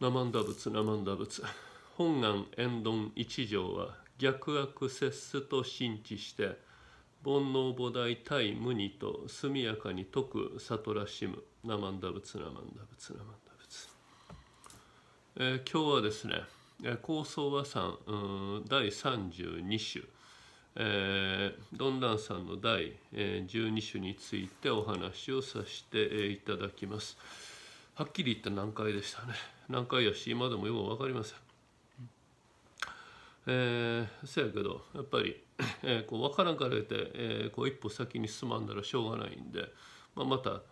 ナマンダ仏ナマンダ仏本願円頓一条は逆悪節すと信知して煩悩菩提対無二と速やかに解く悟らしむナマンダ仏ナマンダ仏ナマンダ仏、えー、今日はですね「高僧和さん第32種」えー、ドんラさんの第12種についてお話をさせていただきます。はっきり言った難解でしたね。何回やし今でもよく分かりません。えー、せやけどやっぱり、えー、こう分からんから言って、えー、こう一歩先に進まんだらしょうがないんで、まあ、また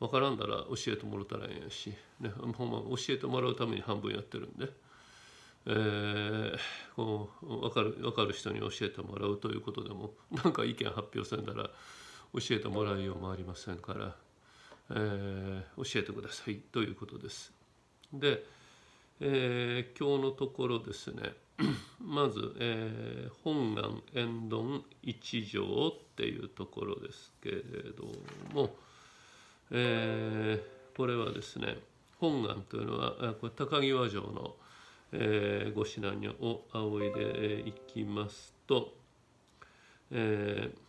分からんだら教えてもらったらええし、ね、ほんま教えてもらうために半分やってるんで、えー、こう分かる分かる人に教えてもらうということでも何か意見発表せんだら教えてもらうようもありませんから、えー、教えてくださいということです。で、えー、今日のところですね まず、えー、本願円頓一条っていうところですけれども、えー、これはですね本願というのはこれ高際城の、えー、ご指南を仰いでいきますと、えー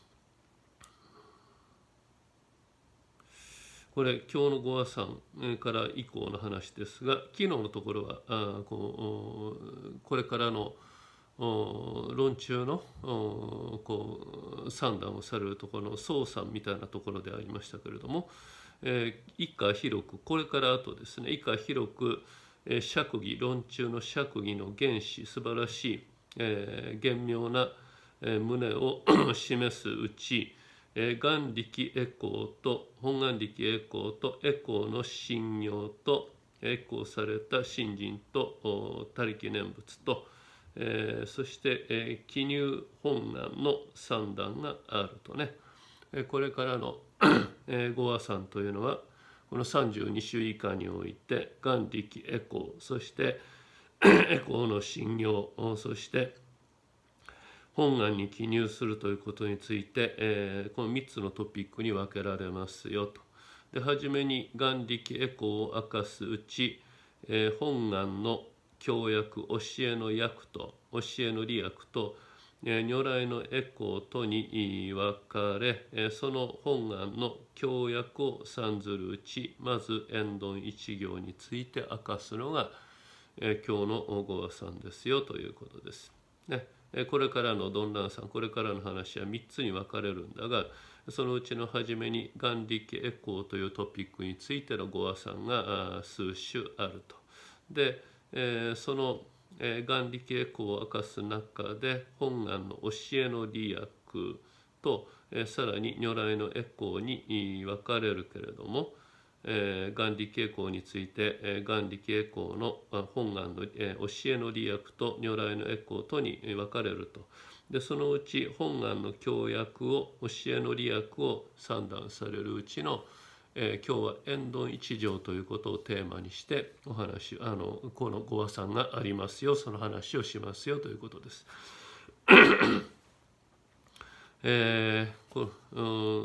これ今日のご和さんから以降の話ですが昨日のところはあここれからの論中のこう算段をされるところの総算みたいなところでありましたけれども、えー、以下広くこれからあとですね以下広く、えー、釈義論中の釈義の原始素晴らしい、えー、厳妙な、えー、旨を 示すうちえー、眼力エコーと本眼力エコーとエコーの信用とエコーされた信心と他力念仏と、えー、そして、えー、記入本願の三段があるとね、えこれからの えー、五和さというのはこの32週以下において眼力エコーそして エコーの信用そして本案に記入するということについて、えー、この3つのトピックに分けられますよと。で初めに眼力エコーを明かすうち、えー、本願の教約教えの役と教えの利役と、えー、如来のエコーとに分かれ、えー、その本願の教約を参ずるうちまず遠論一行について明かすのが、えー、今日のご和さんですよということです。ねこれからのどんなさんこれからの話は3つに分かれるんだがそのうちの初めに眼力エコーというトピックについてのごあさんが数種あると。で、えその眼力エコーを明かす中で本願の教えの利益とさらに如来のエコーに分かれるけれどもえー、眼理傾向について、えー、眼理傾向の本願の、えー、教えの利益と如来のエコーとに分かれるとでそのうち本願の教約を教えの利益を算段されるうちの、えー、今日は「遠論一条」ということをテーマにしてお話あのこのご和さんがありますよその話をしますよということです。えー、こ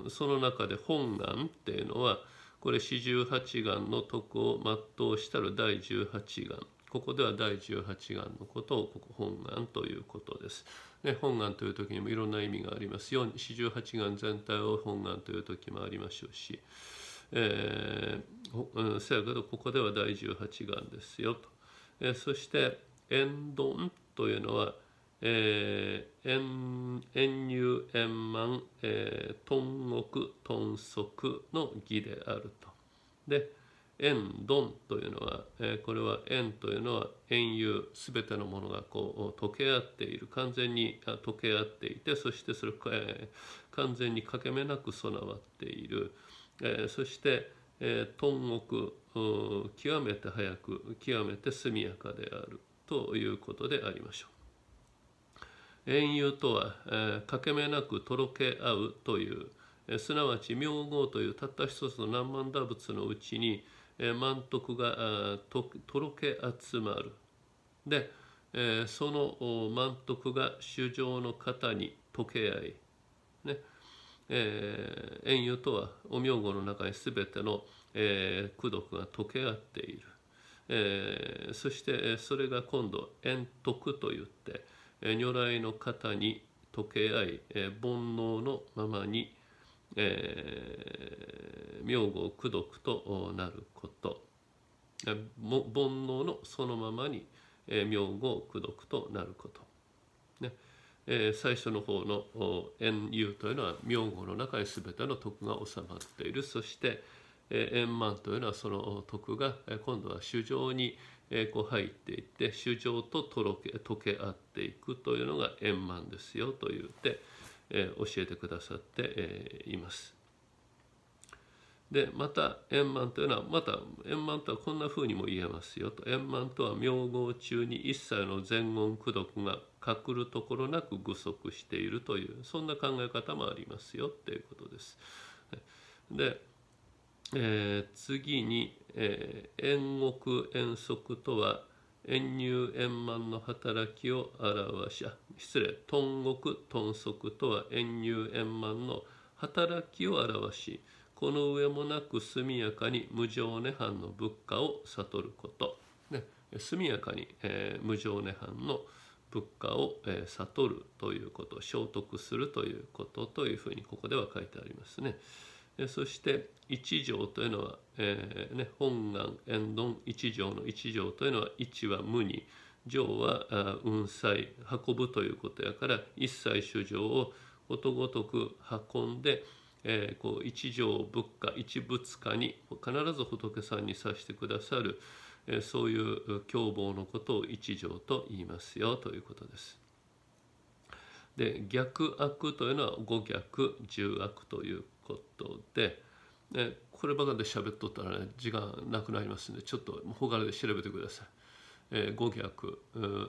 うんその中で本願っていうのは「これ四十八願の徳を全うしたる第十八願ここでは第十八願のことをここ本願ということです。ね、本願という時にもいろんな意味があります。四十八願全体を本願という時もありましょうし、えー、せやけどここでは第十八願ですよと。えー、そして「円頓」というのはえー、円入円満、えー、頓億頓足の儀であると。で円鈍というのは、えー、これは円というのは円融すべてのものがこう溶け合っている完全に溶け合っていてそしてそれ、えー、完全に欠け目なく備わっている、えー、そして、えー、頓億極めて早く極めて速やかであるということでありましょう。縁友とは、えー、かけ目なくとろけ合うという、えー、すなわち明号というたった一つの南蛮打仏のうちに、えー、満徳がととろけ集まる。で、えー、その満徳が衆生の方に溶け合い、ねえー、遠友とはお明号の中にすべての、えー、功徳が溶け合っている、えー、そしてそれが今度縁徳といって、如来の方に溶け合い、えー、煩悩のままに、えー、名号功徳となること煩悩のそのままに、えー、名号功徳となること、ねえー、最初の方の「円遊」というのは名号の中に全ての徳が収まっているそして「円満というのはその徳が今度は衆生に入っていって衆生ととろけ溶け合っていくというのが円満ですよと言って教えてくださっています。でまた円満というのはまた円満とはこんなふうにも言えますよと円満とは明号中に一切の前言功読が隠るところなく具足しているというそんな考え方もありますよっていうことです。でえー、次に、えー、円獄円則とは円入円満の働きを表し失礼頓獄頓則とは円入円満の働きを表しこの上もなく速やかに無常涅槃の物価を悟ること、ね、速やかに、えー、無常涅槃の物価を、えー、悟るということ聖徳するということというふうにここでは書いてありますね。そして一条というのは、えーね、本願遠論一条の一条というのは一は無に条は運載運ぶということやから一切主情をことごとく運んで、えー、こう一条仏家一仏家に必ず仏さんにさしてくださる、えー、そういう凶暴のことを一条と言いますよということです。で逆悪というのは五逆十悪ということででこればかりで喋っとったらね時間なくなりますんでちょっとほがらで調べてください。えー、5逆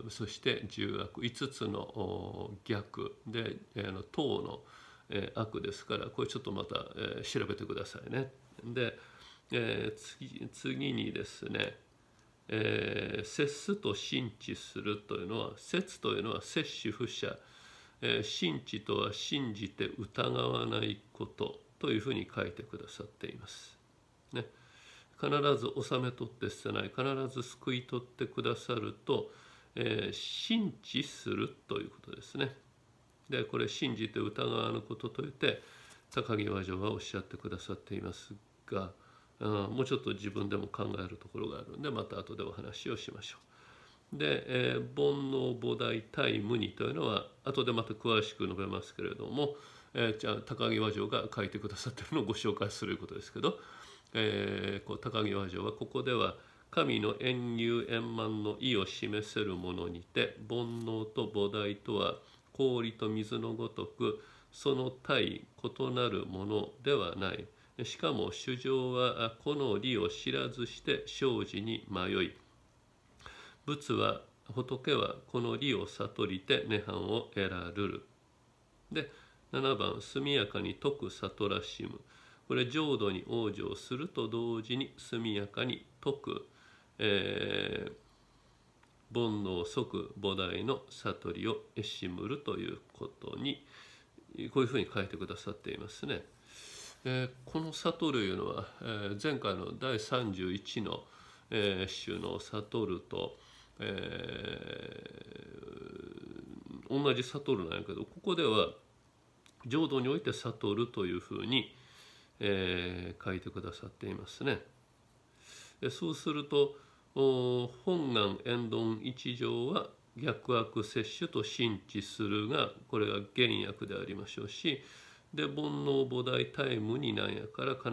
そして10悪5つの逆で、えー、の等の、えー、悪ですからこれちょっとまた、えー、調べてくださいね。で、えー、次次にですね「えー、接すと心知する」というのは「接」というのは接し不捨、え心知」とは信じて疑わないこと。というふうに書いてくださっています。ね、必ず納めとって捨てない必ず救い取ってくださると、えー、信じするということですね。でこれ信じて疑わぬことと言って高木和女はおっしゃってくださっていますがあもうちょっと自分でも考えるところがあるんでまた後でお話をしましょう。で、えー、煩悩菩提対無二というのは後でまた詳しく述べますけれども、えー、じゃあ高木和城が書いてくださってるのをご紹介することですけど、えー、こう高木和城はここでは神の円入円満の意を示せるものにて煩悩と菩提とは氷と水のごとくその対異なるものではない。しかも主情はこの理を知らずして生じに迷い仏は仏はこの理を悟りて涅槃を得られる。で7番速やかに解く悟らしむこれ浄土に往生すると同時に速やかに解く、えー、煩悩即菩提の悟りをえしむるということにこういうふうに書いてくださっていますね。えー、この悟るいうのは、えー、前回の第31の「えー、主の悟ると」えー、同じ悟るなんやけどここでは「浄土において悟るというふうに、えー、書いてくださっていますね。そうすると本願遠論一条は逆悪摂取と信知するがこれが原訳でありましょうしで煩悩菩提対無二なんやから必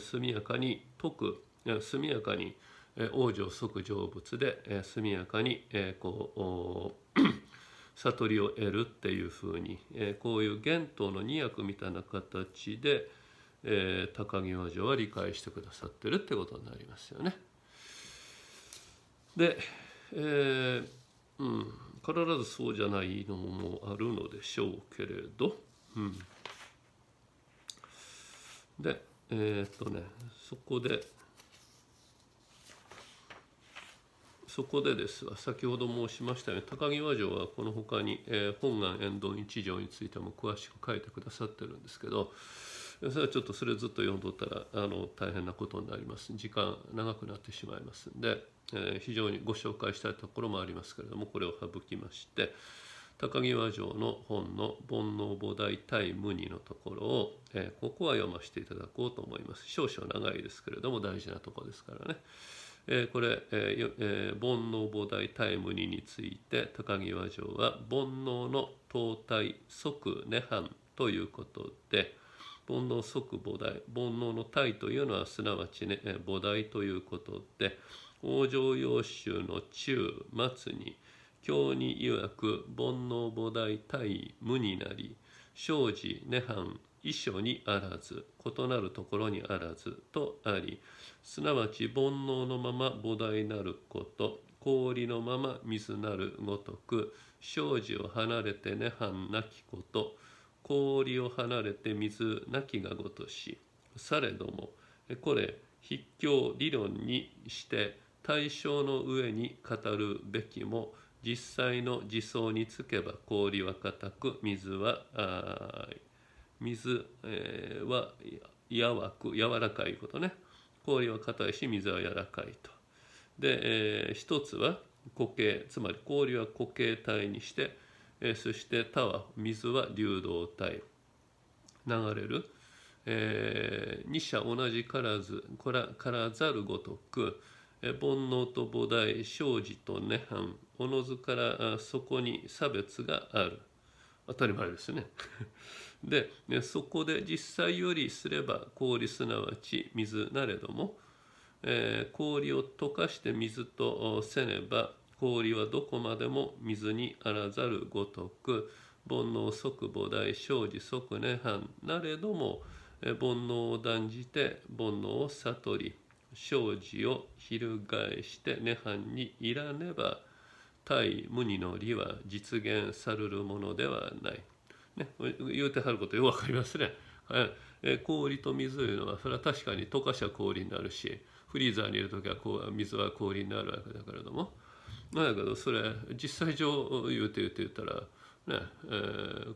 ず速やかに解く速やかに往生即成仏で速やかにこう悟りを得るっていうふうに、えこういう玄東の二役みたいな形で、え高木和女は理解してくださってるってことになりますよね。で、えー、うん、必ずそうじゃないのもあるのでしょうけれど、うん、でえー、っとねそこでそこでですが先ほど申しましたように高木和城はこのほかに、えー、本願遠藤一条についても詳しく書いてくださってるんですけどそれはちょっとそれずっと読んどったらあの大変なことになります時間長くなってしまいますんで、えー、非常にご紹介したいところもありますけれどもこれを省きまして高木和城の本の「煩悩菩提対無二」のところを、えー、ここは読ませていただこうと思います少々長いですけれども大事なとこですからね。えー、これ、えーえー、煩悩菩提タイム2について高木和尚は煩悩の淘汰即涅槃ということで煩悩即菩提煩悩の体というのはすなわち、ね、菩提ということで往生要衆の中末に経に曰く煩悩菩提体無になり生じ涅槃一所にあらず異なるところにあらずとありすなわち煩悩のまま菩提なること氷のまま水なるごとく生じを離れて涅槃なきこと氷を離れて水なきがごとしされどもこれ筆教理論にして対象の上に語るべきも実際の自走につけば氷は固く水は水、えー、はやわく柔らかいことね氷は硬いし水は柔らかいと。で、えー、一つは固形つまり氷は固形体にして、えー、そして他は水は流動体流れる。えー、二者同じからずからからざるごとく、えー、煩悩と菩提生じと涅槃おのずからそこに差別がある当たり前ですねで、ね、そこで実際よりすれば氷すなわち水なれども、えー、氷を溶かして水とせねば氷はどこまでも水にあらざるごとく煩悩即菩提生じ即涅槃なれども、えー、煩悩を断じて煩悩を悟り生じを翻して涅槃にいらねば対無二の理は実現さるるものではない。ね、言うてはることよくわかりますね。はい、え氷と水というのはそれは確かに溶かしは氷になるしフリーザーにいる時はこう水は氷になるわけだけれどもなんだけどそれ実際上言うて言うて言ったら、ねえー、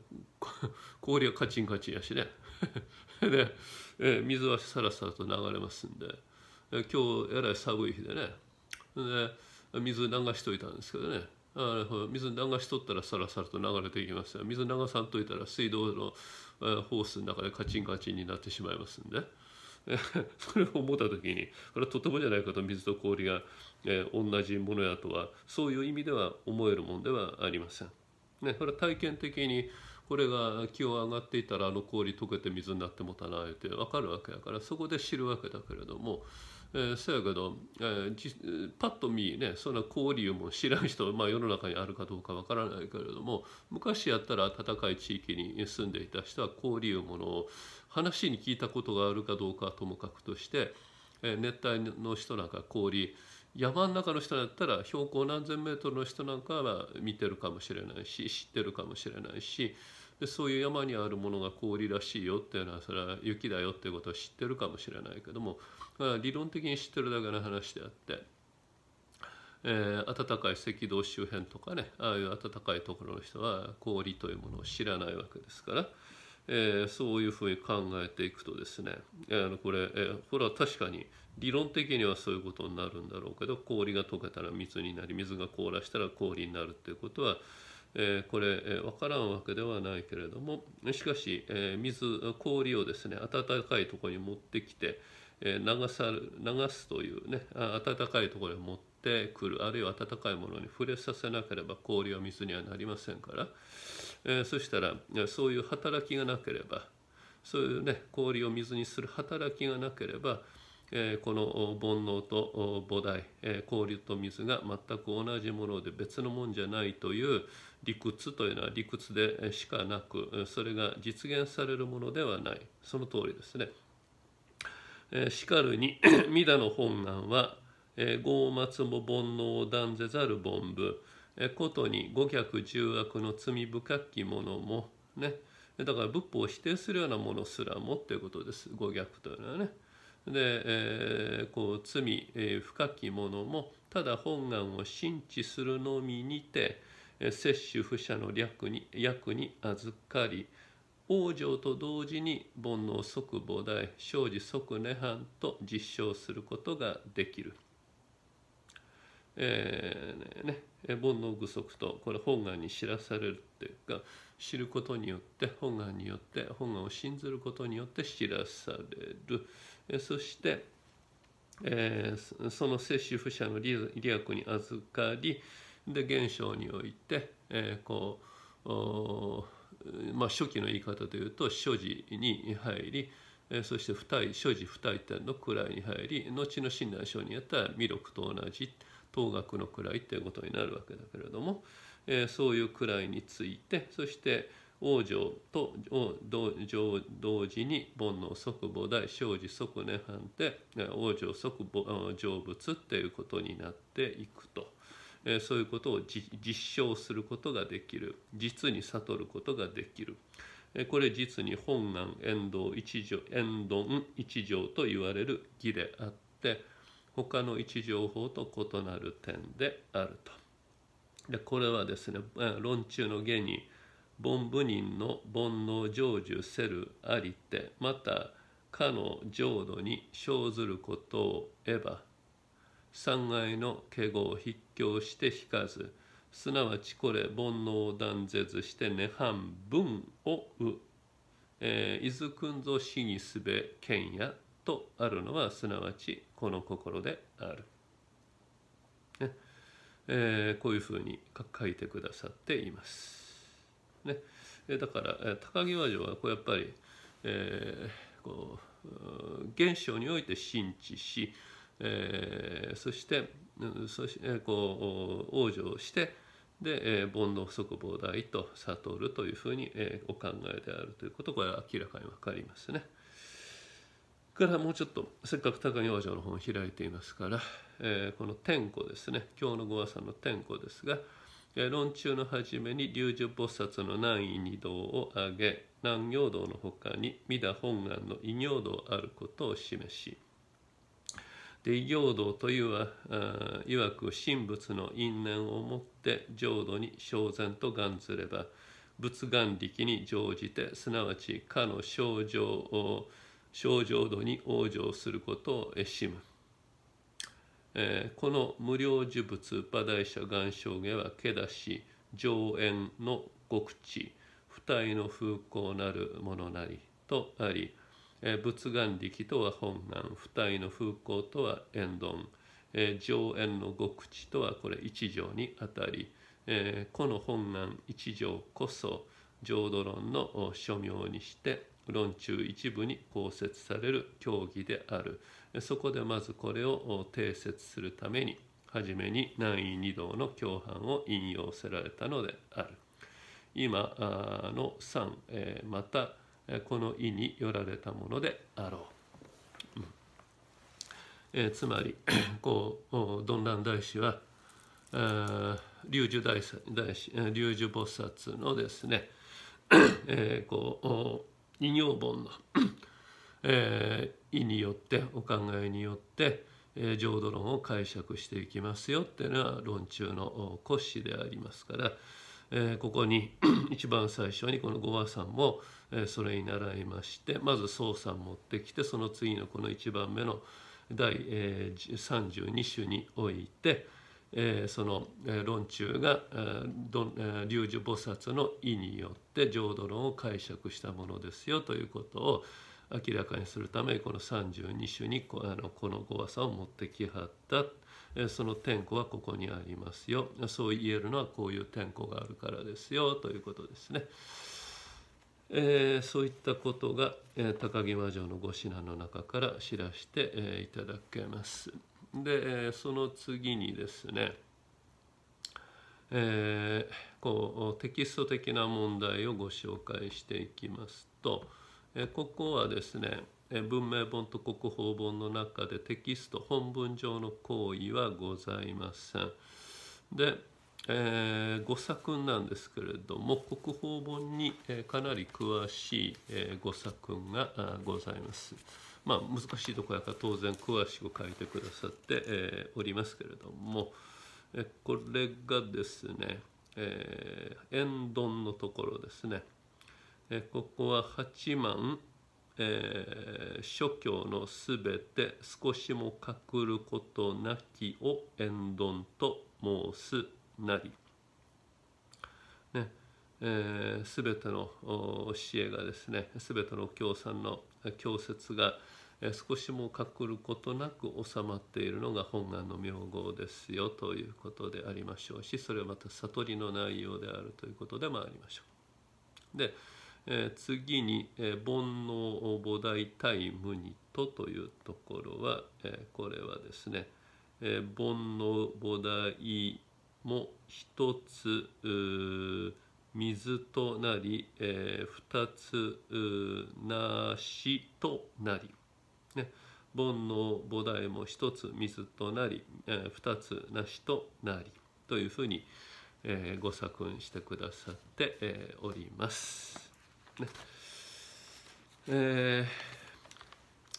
氷はカチンカチンやしね で、えー、水はさらさらと流れますんで、え今日えらい寒い日でねで水流しといたんですけどねあ水流しとったらさらさらと流れていきます水流さんといたら水道のホースの中でカチンカチンになってしまいますんで それを思った時にこれはとてもじゃないかと水と氷が、えー、同じものやとはそういう意味では思えるもんではありません。ね、これは体験的にこれが気温上がっていたらあの氷溶けて水になってもたなえて分かるわけやからそこで知るわけだけれどもえー、そやけど、えー、じパッと見ねそんな交流も知らん人、まあ、世の中にあるかどうかわからないけれども昔やったら暖かい地域に住んでいた人は交流ものを話に聞いたことがあるかどうかはともかくとして、えー、熱帯の人なんか氷山の中の人だったら標高何千メートルの人なんかは見てるかもしれないし知ってるかもしれないし。でそういう山にあるものが氷らしいよっていうのはそれは雪だよっていうことを知ってるかもしれないけども理論的に知ってるだけの話であって。えー、暖かい赤道周辺とかねああいう暖かいところの人は氷というものを知らないわけですから、えー、そういうふうに考えていくとですね、えー、これ、えー、これは確かに理論的にはそういうことになるんだろうけど氷が溶けたら水になり水が凍らしたら氷になるっていうことはえこれ分からんわけではないけれどもしかし、え水氷をですね暖かいところに持ってきて、え流さる流すというね暖かいところに持ってくるあるいは暖かいものに触れさせなければ氷は水にはなりませんから、えそしたらそういう働きがなければそういうね氷を水にする働きがなければこの煩悩と菩提氷と水が全く同じもので別のもんじゃないという理屈というのは理屈でしかなくそれが実現されるものではないその通りですね。しかるに弥陀 の本願は傲末も煩悩を断ぜざる凡部ことに五百十悪の罪深き者もねだから仏法を否定するようなものすらもっていうことです五逆というのはね。で、えー、こう罪、えー、深き者もただ本願を信知するのみにて、え摂取不捨の略に役に預かり往生と同時に煩悩即菩提生じ即涅槃と実証することができる。えーね、煩悩具足とこれ本願に知らされるっていうか知ることによって本願によって本願を信ずることによって知らされる。そして、えー、その接種不者の利益に預かりで現象において、えー、こうまあ、初期の言い方でいうと所持に入り、えー、そして不体所持不体点の位に入り後の親断書にやったら、弥勒と同じ等額の位ということになるわけだけれども、えー、そういう位についてそして「王女と同時に煩悩即母大生児即涅槃で王女即成仏っていうことになっていくと。そういうことを実証することができる実に悟ることができるこれ実に本願遠藤一条遠藤一条と言われる儀であって他の一条法と異なる点であると。でこれはですね論中の下に凡夫人の煩悩成就せるありてまたかの浄土に生ずることを得ば三害の華合を筆教して引かずすなわちこれ煩悩を断絶して涅槃分をう、えず伊豆君ぞ死にすべ剣やとあるのはすなわちこの心である。ねえー、こういうふうに書いてくださっています。ね、えだから、え高木和城はこうやっぱり、えー、こう現象において神知し、えー、そしてそしてこう往生してで、えー、煩悩不足膨大と悟るというふうに、えー、お考えであるということこれは明らかに分かりますね。からもうちょっとせっかく高木和尚の本を開いていますから、えー、この「天子」ですね今日のご朝さの「天子」ですが「論中の初めに龍樹菩薩の南易二道を挙げ南行道のほかに弥陀本願の異行道あることを示しで異行道というはあいわく神仏の因縁をもって浄土に昇然と願ずれば仏願力に乗じてすなわちかの症状を症状度に往生することをえしむ。えー、この無料呪物馬大社岩生下は毛出し上縁の極地二重の風光なるものなりとあり、えー、仏眼力とは本願二重の風光とは縁論、えー、上縁の極地とはこれ一条にあたり、えー、この本願一条こそ浄土論の書名にして論中一部に公設される教義である。そこでまずこれを定説するために初めに南易二道の共犯を引用せられたのである今の三またこの意によられたものであろう、うん、えつまり こうどんらん大師は龍樹大大師龍樹菩薩のですね、えこう引用本の、えー意によってお考えによって浄土論を解釈していきますよっていうのは論中の骨子でありますからえここに 一番最初にこの五和さんも、えそれに習いましてまず宋さん持ってきてその次のこの一番目の第、え32種において、えその、え論中が、え龍樹菩薩の意によって浄土論を解釈したものですよということを明らかにするためこの32種にこあのこの語さを持ってきはったその点呼はここにありますよそう言えるのはこういう点呼があるからですよということですね。えー、そういったことが、えー、高木魔女の指南の中から知らして、えー、いただけます。で、えー、その次にですね、えー、こうテキスト的な問題をご紹介していきますと「えここはですねえ文明本と国宝本の中でテキスト本文上の行為はございません。で、えー、御作なんですけれども国宝本にえかなり詳しいえ誤作がございます。まあ難しいとこやから当然詳しく書いてくださってえおりますけれどもえこれがですね、えー、ドンのところですね。えここは八幡、えー、諸教のすべて少しも隠ることなきを縁論と申すなり。ねえー、全ての教えがですね全ての教産の教説が、えー、少しも隠ることなく収まっているのが本願の名号ですよということでありましょうしそれはまた悟りの内容であるということでもありましょう。でえー、次に、えー、煩悩菩提対無二とというところは、えー、これはですね、えー、煩悩菩提も一つ水となり、えー、二つなしとなり、ね、煩悩菩提も一つ水となり、えー、二つなしとなりというふうに、えー、ご作文してくださって、えー、おります。ねえ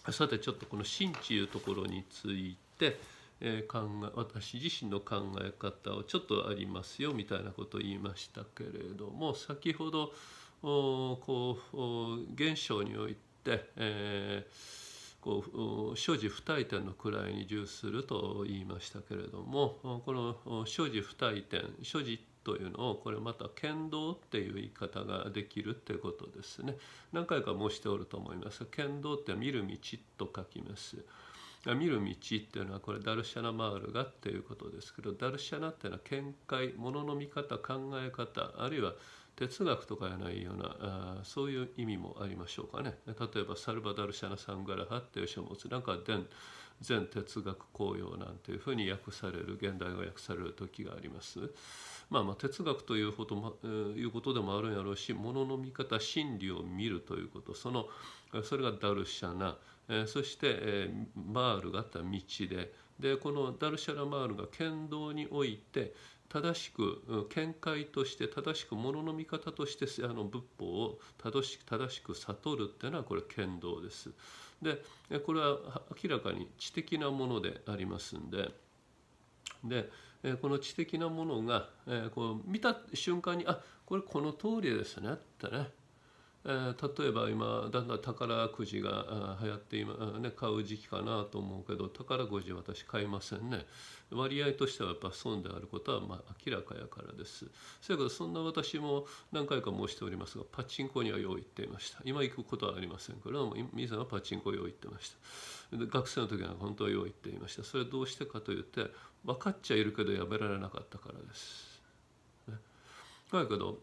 ー、さてちょっとこの「真」というところについて、えー、考え私自身の考え方をちょっとありますよみたいなことを言いましたけれども先ほどおこう現象において、えー、こう所持不退転の位に従すると言いましたけれどもこの所持不退転所持ってというのをこれまた剣道っていう言い方ができるっていうことですね何回か申しておると思います剣道って見る道と書きます見る道っていうのはこれダルシャナマールがっていうことですけどダルシャナっていうのは見解ものの見方考え方あるいは哲学とかやないようなあそういう意味もありましょうかね例えばサルバダルシャナ・サングラハっていう書物なんか伝全哲学教用なんていうふうに訳される現代語訳される時があります。まあ、まあ哲学ということも、えー、いうことでもあるんやろうしものの見方真理を見るということそのそれがダルシャナ、えー、そして、えー、マールがあった道ででこのダルシャラマールが剣道において正しく見解として正しくものの見方としてあの仏法を正し正しく悟るっていうのはこれ剣道です。でこれは明らかに知的なものでありますんででこの知的なものがこう見た瞬間にあこれこの通りですねってねえー、例えば今だんだん宝くじが流行って今、ね、買う時期かなと思うけど宝くじ私買いませんね割合としてはやっぱ損であることはまあ明らかやからですそやけどそんな私も何回か申しておりますがパチンコにはよう行っていました今行くことはありませんけれども以前はパチンコよう行ってましたで学生の時は本当はよう行っていましたそれはどうしてかというと分かっちゃいるけどやめられなかったからですだけど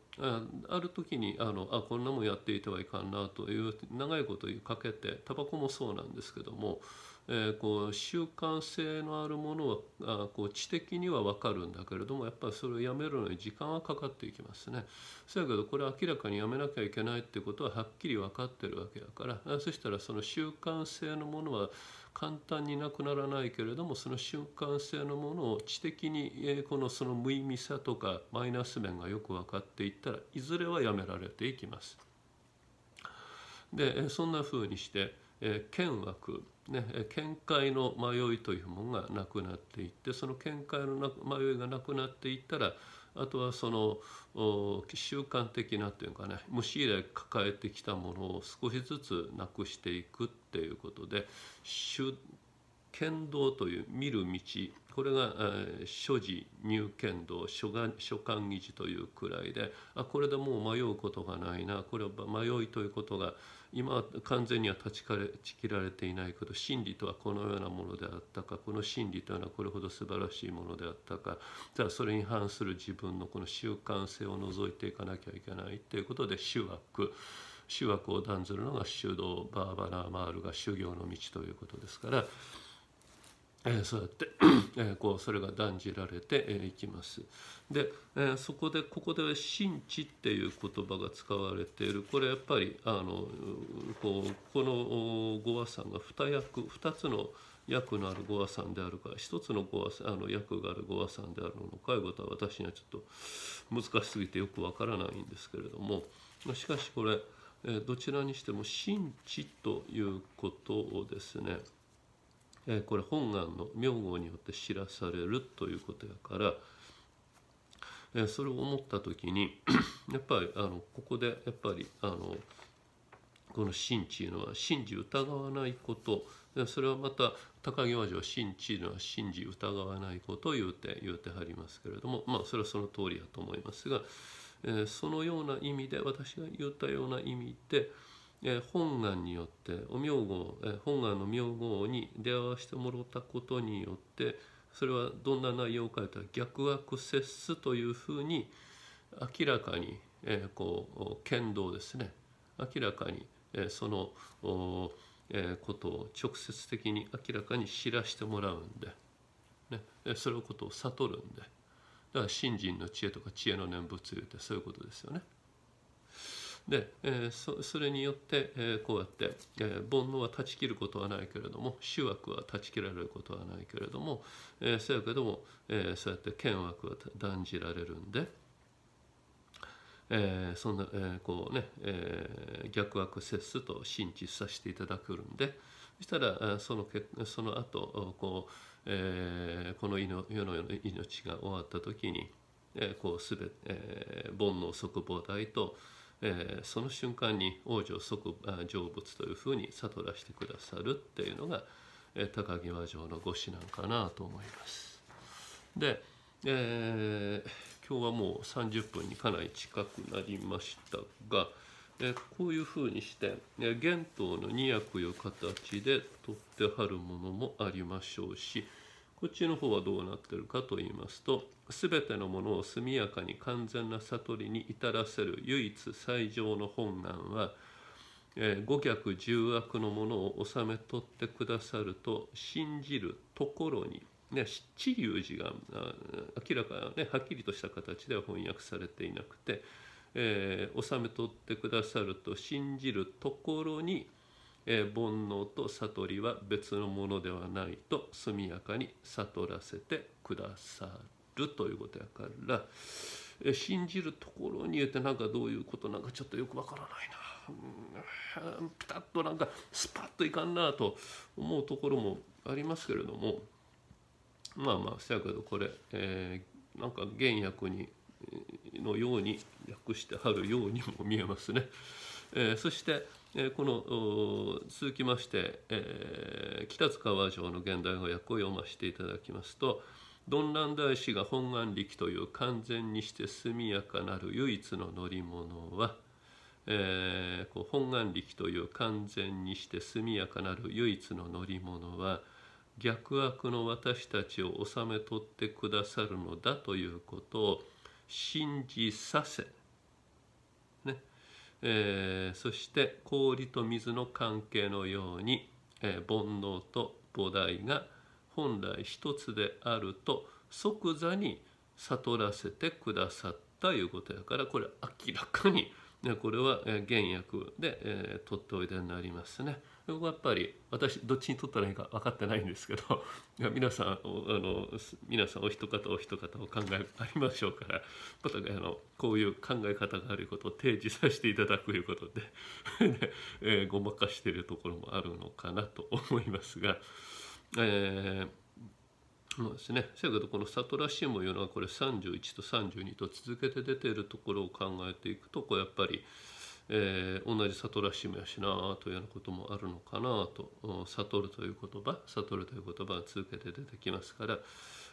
ある時にあのあこんなもんやっていてはいかんなという長いことかけてタバコもそうなんですけども、えー、こう習慣性のあるものはあこう知的には分かるんだけれどもやっぱりそれをやめるのに時間はかかっていきますね。そやけどこれ明らかにやめなきゃいけないってことははっきり分かってるわけだからそしたらその習慣性のものは簡単になくならないけれどもその瞬間性のものを知的にこのその無意味さとかマイナス面がよく分かっていったらいずれはやめられていきます。でそんなふうにして見惑ね、見解の迷いというものがなくなっていってその見解の迷いがなくなっていったらあとはその習慣的なというかね虫以来抱えてきたものを少しずつなくしていくっていうことで剣道という見る道これが、えー、所持入県道所所管議事というくらいであこれでもう迷うことがないなこれは迷いということが今は完全には断ち切られていないけど真理とはこのようなものであったかこの真理というのはこれほど素晴らしいものであったかただそれに反する自分のこの習慣性を除いていかなきゃいけないということで主悪。主悪を断ずるのが修道バーバラ・ー・マールが修行の道ということですからえそうやって、えこうそれが断じられて、えいきます。で、えそこでここでは「神知」っていう言葉が使われているこれやっぱりあのこうこの五和さんが2役2つの役のある五和さんであるか一つのごあの役がある五和さんであるのかいうことは私にはちょっと難しすぎてよくわからないんですけれどもしかしこれどちらにしても「神知」ということをですねえこれ本願の名号によって知らされるということやから、えそれを思った時に やっぱりあのここでやっぱりあのこの真知いうのは真知疑わないことそれはまた高木和上真知のは真知疑わないことを言うて言うてはりますけれどもまあそれはその通りやと思いますが、えそのような意味で私が言ったような意味で。本願によってお名号本願の名号に出会わせてもらったことによってそれはどんな内容かといたら逆悪節すというふうに明らかに、えこう剣道ですね明らかに、えそのことを直接的に明らかに知らしてもらうんで、ね、それをことを悟るんでだから信心の知恵とか知恵の念仏とうてそういうことですよね。で、えー、それによって、えー、こうやって、えー、煩悩は断ち切ることはないけれども主悪は断ち切られることはないけれども、えー、そやけども、えー、そうやって嫌悪は断じられるんで。えー、そんな、えー、こうね、えー、逆悪節すと信実させていただくんでそしたらそのその後こう、えー、この世の命が終わった時に、えー、こうすべ、えー、煩悩即膨大と、えー、その瞬間に王女即成仏というふうに悟らせてくださるっていうのが、えー、高木和上のご指南かなと思います。で、えー、今日はもう30分にかなり近くなりましたが、えー、こういうふうにして、えー、玄の二役いう形で取ってはるものもありましょうしこっちの方はどうなってるかと言いますと全てのものを速やかに完全な悟りに至らせる唯一最上の本願は五脚十悪のものを納め取ってくださると信じるところに、ね、知流字が明らか、ね、はっきりとした形では翻訳されていなくて、えー、め取ってくださると信じるところにえー、煩悩と悟りは別のものではないと速やかに悟らせてくださるということやから、えー、信じるところによってなんかどういうことなんかちょっとよくわからないな、うん、ピタッとなんかスパッといかんなと思うところもありますけれどもまあまあせやけどこれ、えー、なんか原薬にのように訳してはるようにも見えますね。えー、そしてこの続きまして、えー、北塚和城の現代語訳を読ませていただきますと「どんらん大師が本願力という完全にして速やかなる唯一の乗り物は、えー、こう本願力という完全にして速やかなる唯一の乗り物は逆悪の私たちを治め取ってくださるのだということを信じさせえー、そして氷と水の関係のように、えー、煩悩と菩提が本来一つであると即座に悟らせてくださったいうことやからこれ明らかに、ね、これは原薬で、えー、取っておいでになりますね。そこはやっぱり私どっちに取ったらいいか分かってないんですけど 皆さんあの皆さんお一方お一方お考えありましょうからまたあのこういう考え方があることを提示させていただくということでで、えー、ごまかしているところもあるのかなと思いますが。えーそうですね。せやけどこの悟らしいも」いうのはこれ31と32と続けて出ているところを考えていくとこうやっぱりえー、同じ悟らしみやしなというようなこともあるのかなと悟るという言葉悟るという言葉が続けて出てきますから、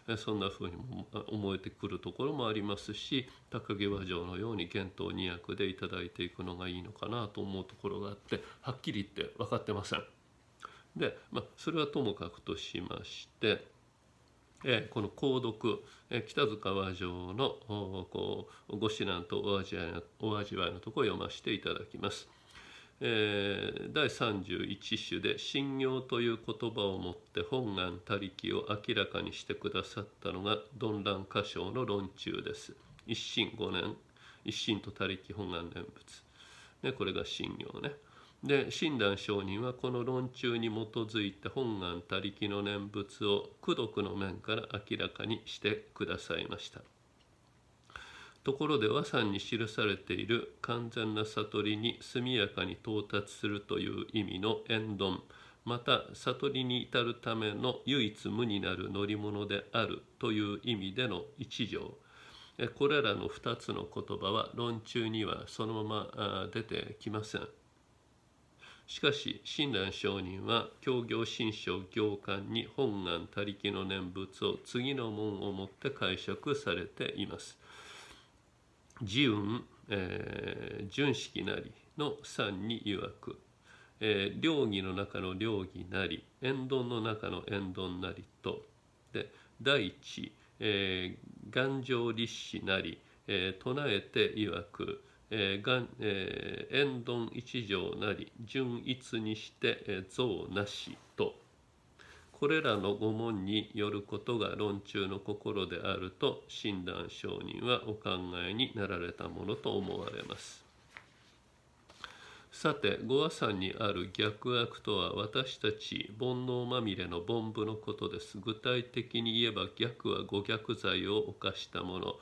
えー、そんなふうにも思えてくるところもありますし高木和城のように玄東二役でいただいていくのがいいのかなと思うところがあってはっきり言って分かってません。で、まあ、それはともかくとしまして。えこの購読、え北塚和上のこうご指南とお味わいのお味わいのところを読ませていただきます。えー、第31首で「信仰」という言葉をもって本願他力を明らかにしてくださったのが鈍ン歌唱の論中です。一心五年一心と他力本願念仏、ね、これが信仰ね。で親鸞上人はこの論中に基づいて本願他力の念仏を功徳の面から明らかにしてくださいましたところで和さんに記されている完全な悟りに速やかに到達するという意味の縁論また悟りに至るための唯一無になる乗り物であるという意味での一条これらの2つの言葉は論中にはそのまま出てきません。しかし親鸞上人は協業新書行間に本願他力の念仏を次の門をもって解釈されています。自運、えー、純式なりの三に曰く、えー、両義の中の両義なり縁論の中の縁論なりとで第一、えー、願立志なり、えー、唱えて曰くえーがえー、遠論一条なり純一にして、えー、像なしとこれらの御門によることが論中の心であると親鸞上人はお考えになられたものと思われます。さて五和山にある逆悪とは私たち煩悩まみれの凡夫のことです具体的に言えば逆は五逆罪を犯したもの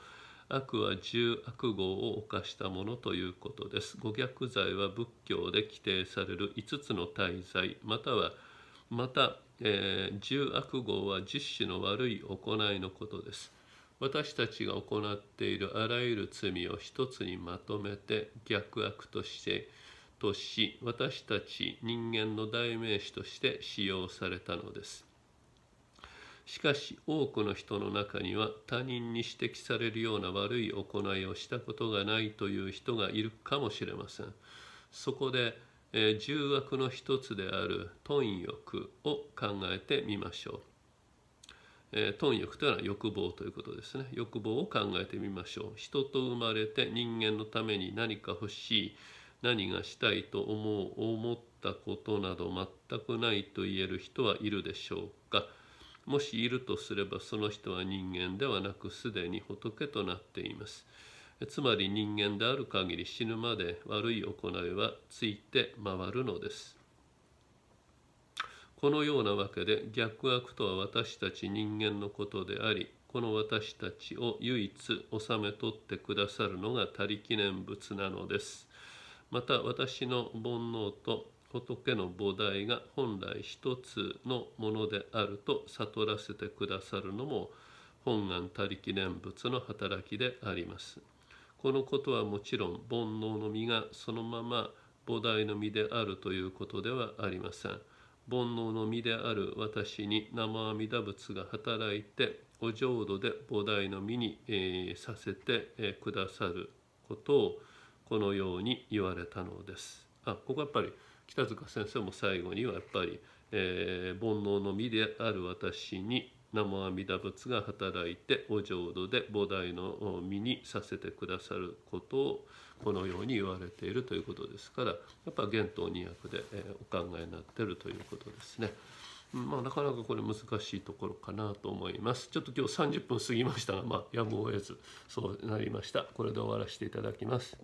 悪は重悪号を犯したものということです。五逆罪は仏教で規定される5つの大罪またはまた、えー、重悪号は実施の悪い行いのことです。私たちが行っているあらゆる罪を一つにまとめて逆悪としてとし私たち人間の代名詞として使用されたのです。しかし多くの人の中には他人に指摘されるような悪い行いをしたことがないという人がいるかもしれませんそこで、えー、重悪の一つである貪欲を考えてみましょう、えー、貪欲というのは欲望ということですね欲望を考えてみましょう人と生まれて人間のために何か欲しい何がしたいと思う思ったことなど全くないと言える人はいるでしょうかもしいるとすればその人は人間ではなくすでに仏となっています。つまり人間である限り死ぬまで悪い行いはついて回るのです。このようなわけで逆悪とは私たち人間のことでありこの私たちを唯一納め取ってくださるのが他力念仏なのです。また私の煩悩と仏の菩提が本来一つのものであると悟らせてくださるのも本願他力念仏の働きであります。このことはもちろん煩悩の実がそのまま菩提の実であるということではありません。煩悩の実である私に生阿弥陀仏が働いてお浄土で菩提の実に、えー、させて、えー、くださることをこのように言われたのです。あここやっぱり北塚先生も最後にはやっぱり、えー、煩悩の身である私に生阿弥陀仏が働いてお浄土で菩提の身にさせてくださることをこのように言われているということですからやっぱ玄東二役で、えお考えになってるということですね。まあ、なかなかこれ難しいところかなと思います。ちょっと今日30分過ぎましたが、まあ、やむを得ずそうなりました。これで終わらせていただきます。